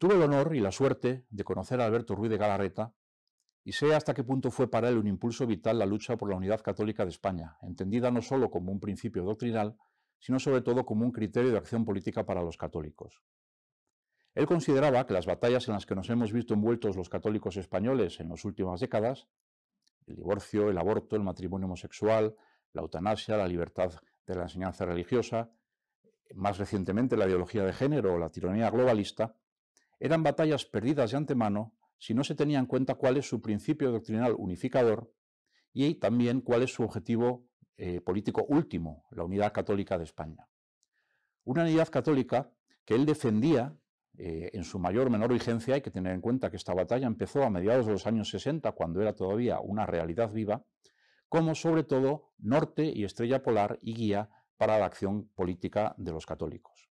Tuve el honor y la suerte de conocer a Alberto Ruiz de Galarreta y sé hasta qué punto fue para él un impulso vital la lucha por la unidad católica de España, entendida no solo como un principio doctrinal, sino sobre todo como un criterio de acción política para los católicos. Él consideraba que las batallas en las que nos hemos visto envueltos los católicos españoles en las últimas décadas, el divorcio, el aborto, el matrimonio homosexual, la eutanasia, la libertad de la enseñanza religiosa, más recientemente la ideología de género o la tiranía globalista, eran batallas perdidas de antemano si no se tenía en cuenta cuál es su principio doctrinal unificador y también cuál es su objetivo eh, político último, la unidad católica de España. Una unidad católica que él defendía eh, en su mayor o menor vigencia, hay que tener en cuenta que esta batalla empezó a mediados de los años 60, cuando era todavía una realidad viva, como sobre todo norte y estrella polar y guía para la acción política de los católicos.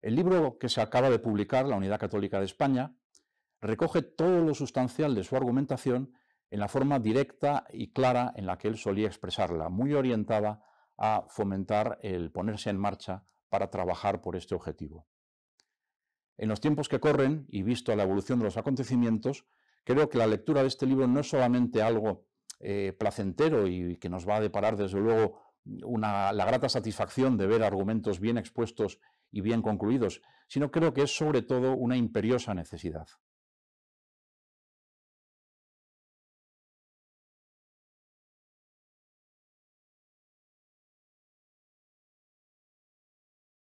El libro que se acaba de publicar, La Unidad Católica de España, recoge todo lo sustancial de su argumentación en la forma directa y clara en la que él solía expresarla, muy orientada a fomentar el ponerse en marcha para trabajar por este objetivo. En los tiempos que corren, y visto la evolución de los acontecimientos, creo que la lectura de este libro no es solamente algo eh, placentero y que nos va a deparar, desde luego, la grata satisfacción de ver argumentos bien expuestos y bien concluidos, sino creo que es sobre todo una imperiosa necesidad.